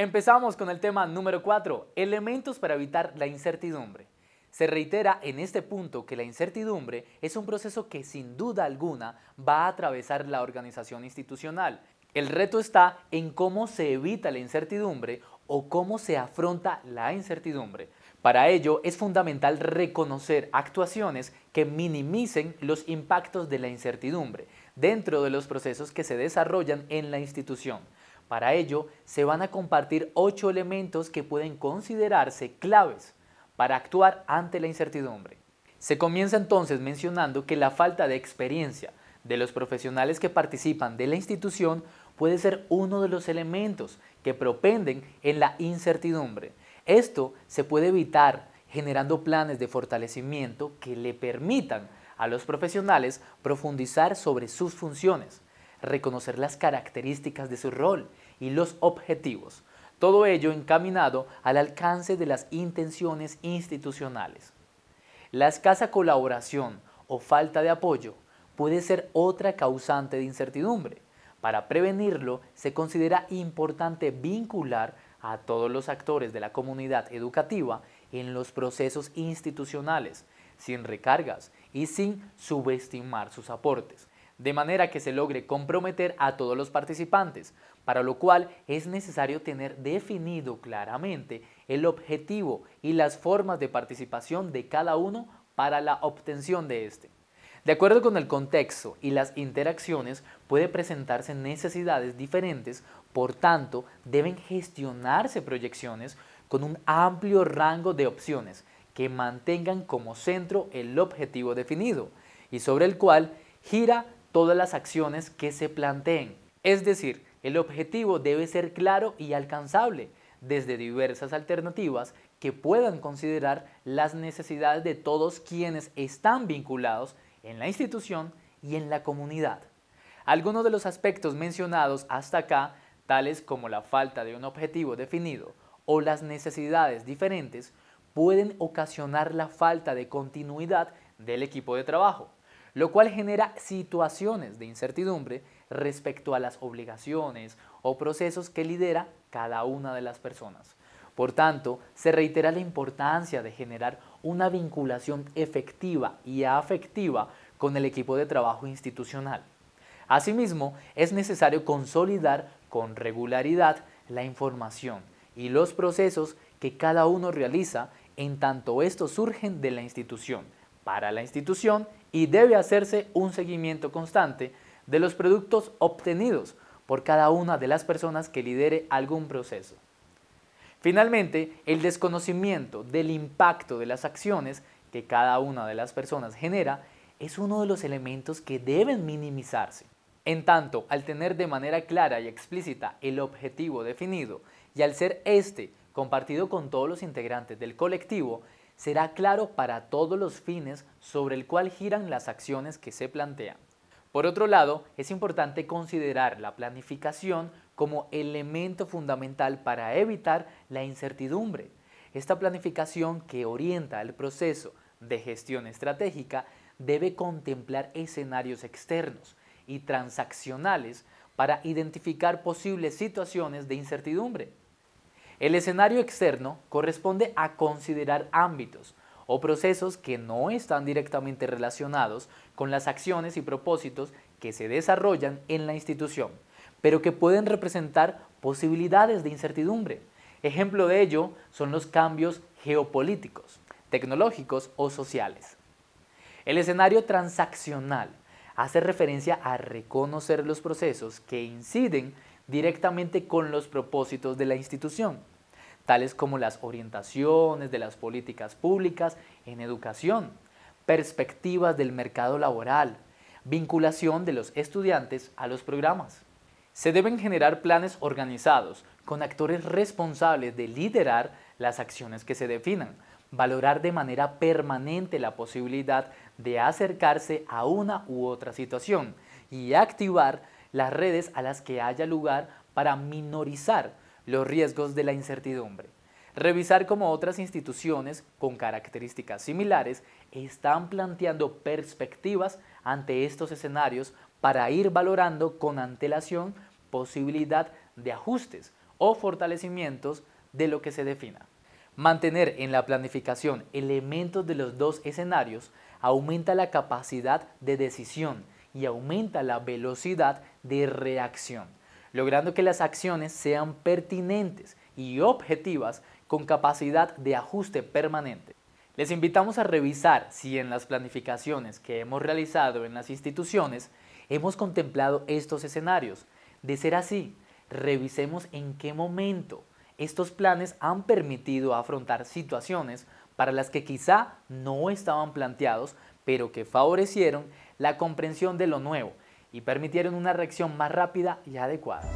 Empezamos con el tema número 4, elementos para evitar la incertidumbre. Se reitera en este punto que la incertidumbre es un proceso que sin duda alguna va a atravesar la organización institucional. El reto está en cómo se evita la incertidumbre o cómo se afronta la incertidumbre. Para ello es fundamental reconocer actuaciones que minimicen los impactos de la incertidumbre dentro de los procesos que se desarrollan en la institución. Para ello, se van a compartir ocho elementos que pueden considerarse claves para actuar ante la incertidumbre. Se comienza entonces mencionando que la falta de experiencia de los profesionales que participan de la institución puede ser uno de los elementos que propenden en la incertidumbre. Esto se puede evitar generando planes de fortalecimiento que le permitan a los profesionales profundizar sobre sus funciones, reconocer las características de su rol y los objetivos, todo ello encaminado al alcance de las intenciones institucionales. La escasa colaboración o falta de apoyo puede ser otra causante de incertidumbre. Para prevenirlo, se considera importante vincular a todos los actores de la comunidad educativa en los procesos institucionales, sin recargas y sin subestimar sus aportes de manera que se logre comprometer a todos los participantes, para lo cual es necesario tener definido claramente el objetivo y las formas de participación de cada uno para la obtención de este. De acuerdo con el contexto y las interacciones, puede presentarse necesidades diferentes, por tanto, deben gestionarse proyecciones con un amplio rango de opciones que mantengan como centro el objetivo definido y sobre el cual gira todas las acciones que se planteen. Es decir, el objetivo debe ser claro y alcanzable desde diversas alternativas que puedan considerar las necesidades de todos quienes están vinculados en la institución y en la comunidad. Algunos de los aspectos mencionados hasta acá, tales como la falta de un objetivo definido o las necesidades diferentes, pueden ocasionar la falta de continuidad del equipo de trabajo lo cual genera situaciones de incertidumbre respecto a las obligaciones o procesos que lidera cada una de las personas. Por tanto, se reitera la importancia de generar una vinculación efectiva y afectiva con el equipo de trabajo institucional. Asimismo, es necesario consolidar con regularidad la información y los procesos que cada uno realiza en tanto estos surgen de la institución, para la institución y debe hacerse un seguimiento constante de los productos obtenidos por cada una de las personas que lidere algún proceso. Finalmente, el desconocimiento del impacto de las acciones que cada una de las personas genera es uno de los elementos que deben minimizarse. En tanto, al tener de manera clara y explícita el objetivo definido y al ser este compartido con todos los integrantes del colectivo, será claro para todos los fines sobre el cual giran las acciones que se plantean. Por otro lado, es importante considerar la planificación como elemento fundamental para evitar la incertidumbre. Esta planificación que orienta el proceso de gestión estratégica debe contemplar escenarios externos y transaccionales para identificar posibles situaciones de incertidumbre. El escenario externo corresponde a considerar ámbitos o procesos que no están directamente relacionados con las acciones y propósitos que se desarrollan en la institución, pero que pueden representar posibilidades de incertidumbre. Ejemplo de ello son los cambios geopolíticos, tecnológicos o sociales. El escenario transaccional hace referencia a reconocer los procesos que inciden directamente con los propósitos de la institución, tales como las orientaciones de las políticas públicas en educación, perspectivas del mercado laboral, vinculación de los estudiantes a los programas. Se deben generar planes organizados con actores responsables de liderar las acciones que se definan, valorar de manera permanente la posibilidad de acercarse a una u otra situación y activar las redes a las que haya lugar para minorizar los riesgos de la incertidumbre. Revisar cómo otras instituciones con características similares están planteando perspectivas ante estos escenarios para ir valorando con antelación posibilidad de ajustes o fortalecimientos de lo que se defina. Mantener en la planificación elementos de los dos escenarios aumenta la capacidad de decisión y aumenta la velocidad de reacción, logrando que las acciones sean pertinentes y objetivas con capacidad de ajuste permanente. Les invitamos a revisar si en las planificaciones que hemos realizado en las instituciones hemos contemplado estos escenarios. De ser así, revisemos en qué momento estos planes han permitido afrontar situaciones para las que quizá no estaban planteados, pero que favorecieron la comprensión de lo nuevo y permitieron una reacción más rápida y adecuada.